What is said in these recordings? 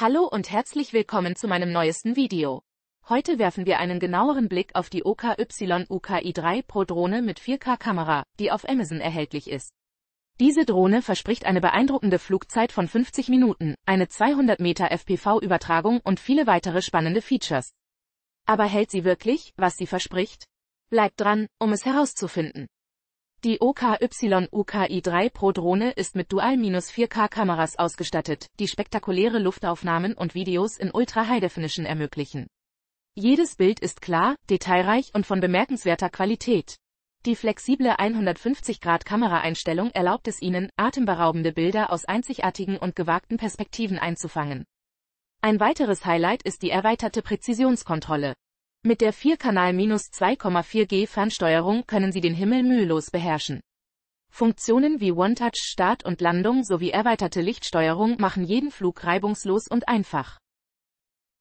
Hallo und herzlich willkommen zu meinem neuesten Video. Heute werfen wir einen genaueren Blick auf die OKY UKI3 Pro Drohne mit 4K-Kamera, die auf Amazon erhältlich ist. Diese Drohne verspricht eine beeindruckende Flugzeit von 50 Minuten, eine 200 Meter FPV-Übertragung und viele weitere spannende Features. Aber hält sie wirklich, was sie verspricht? Bleibt dran, um es herauszufinden. Die OKY-UKI-3 Pro-Drohne ist mit Dual-4K-Kameras ausgestattet, die spektakuläre Luftaufnahmen und Videos in Ultra-High-Definition ermöglichen. Jedes Bild ist klar, detailreich und von bemerkenswerter Qualität. Die flexible 150-Grad-Kameraeinstellung erlaubt es Ihnen, atemberaubende Bilder aus einzigartigen und gewagten Perspektiven einzufangen. Ein weiteres Highlight ist die erweiterte Präzisionskontrolle. Mit der 4-Kanal-2,4G Fernsteuerung können Sie den Himmel mühelos beherrschen. Funktionen wie One-Touch Start und Landung sowie erweiterte Lichtsteuerung machen jeden Flug reibungslos und einfach.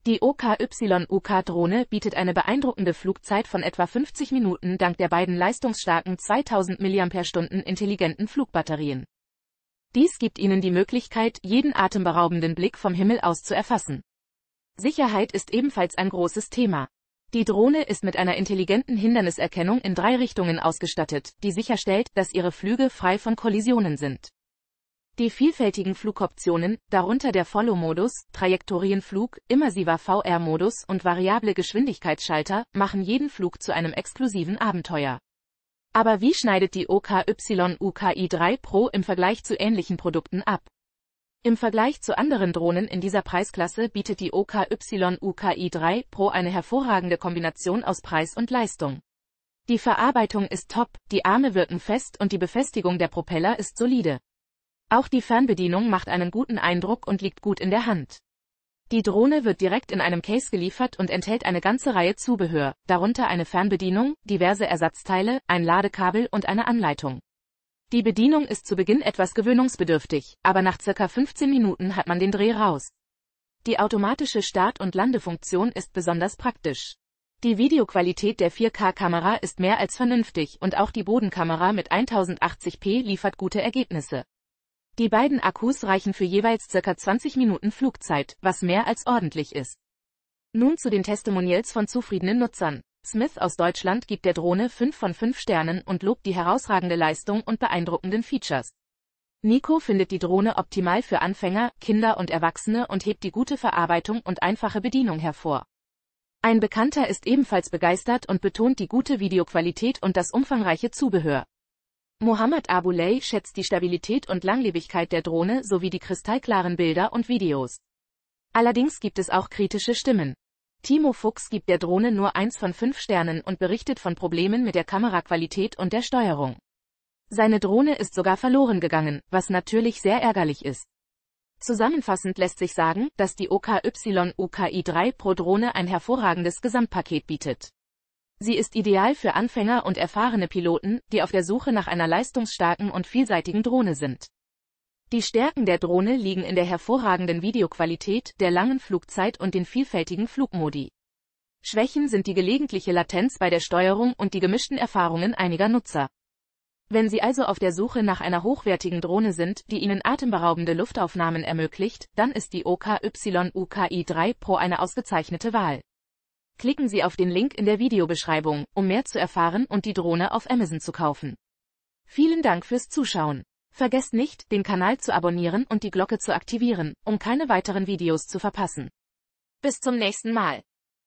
Die OKY-UK-Drohne bietet eine beeindruckende Flugzeit von etwa 50 Minuten dank der beiden leistungsstarken 2000 mAh intelligenten Flugbatterien. Dies gibt Ihnen die Möglichkeit, jeden atemberaubenden Blick vom Himmel aus zu erfassen. Sicherheit ist ebenfalls ein großes Thema. Die Drohne ist mit einer intelligenten Hinderniserkennung in drei Richtungen ausgestattet, die sicherstellt, dass ihre Flüge frei von Kollisionen sind. Die vielfältigen Flugoptionen, darunter der Follow-Modus, Trajektorienflug, immersiver VR-Modus und variable Geschwindigkeitsschalter, machen jeden Flug zu einem exklusiven Abenteuer. Aber wie schneidet die OKY UKI 3 Pro im Vergleich zu ähnlichen Produkten ab? Im Vergleich zu anderen Drohnen in dieser Preisklasse bietet die OKY-UKI-3 Pro eine hervorragende Kombination aus Preis und Leistung. Die Verarbeitung ist top, die Arme wirken fest und die Befestigung der Propeller ist solide. Auch die Fernbedienung macht einen guten Eindruck und liegt gut in der Hand. Die Drohne wird direkt in einem Case geliefert und enthält eine ganze Reihe Zubehör, darunter eine Fernbedienung, diverse Ersatzteile, ein Ladekabel und eine Anleitung. Die Bedienung ist zu Beginn etwas gewöhnungsbedürftig, aber nach circa 15 Minuten hat man den Dreh raus. Die automatische Start- und Landefunktion ist besonders praktisch. Die Videoqualität der 4K-Kamera ist mehr als vernünftig und auch die Bodenkamera mit 1080p liefert gute Ergebnisse. Die beiden Akkus reichen für jeweils circa 20 Minuten Flugzeit, was mehr als ordentlich ist. Nun zu den Testimonials von zufriedenen Nutzern. Smith aus Deutschland gibt der Drohne 5 von 5 Sternen und lobt die herausragende Leistung und beeindruckenden Features. Nico findet die Drohne optimal für Anfänger, Kinder und Erwachsene und hebt die gute Verarbeitung und einfache Bedienung hervor. Ein Bekannter ist ebenfalls begeistert und betont die gute Videoqualität und das umfangreiche Zubehör. Mohammed Abulay schätzt die Stabilität und Langlebigkeit der Drohne sowie die kristallklaren Bilder und Videos. Allerdings gibt es auch kritische Stimmen. Timo Fuchs gibt der Drohne nur eins von fünf Sternen und berichtet von Problemen mit der Kameraqualität und der Steuerung. Seine Drohne ist sogar verloren gegangen, was natürlich sehr ärgerlich ist. Zusammenfassend lässt sich sagen, dass die OKY UKI3 Pro Drohne ein hervorragendes Gesamtpaket bietet. Sie ist ideal für Anfänger und erfahrene Piloten, die auf der Suche nach einer leistungsstarken und vielseitigen Drohne sind. Die Stärken der Drohne liegen in der hervorragenden Videoqualität, der langen Flugzeit und den vielfältigen Flugmodi. Schwächen sind die gelegentliche Latenz bei der Steuerung und die gemischten Erfahrungen einiger Nutzer. Wenn Sie also auf der Suche nach einer hochwertigen Drohne sind, die Ihnen atemberaubende Luftaufnahmen ermöglicht, dann ist die OKYUKI 3 Pro eine ausgezeichnete Wahl. Klicken Sie auf den Link in der Videobeschreibung, um mehr zu erfahren und die Drohne auf Amazon zu kaufen. Vielen Dank fürs Zuschauen. Vergesst nicht, den Kanal zu abonnieren und die Glocke zu aktivieren, um keine weiteren Videos zu verpassen. Bis zum nächsten Mal.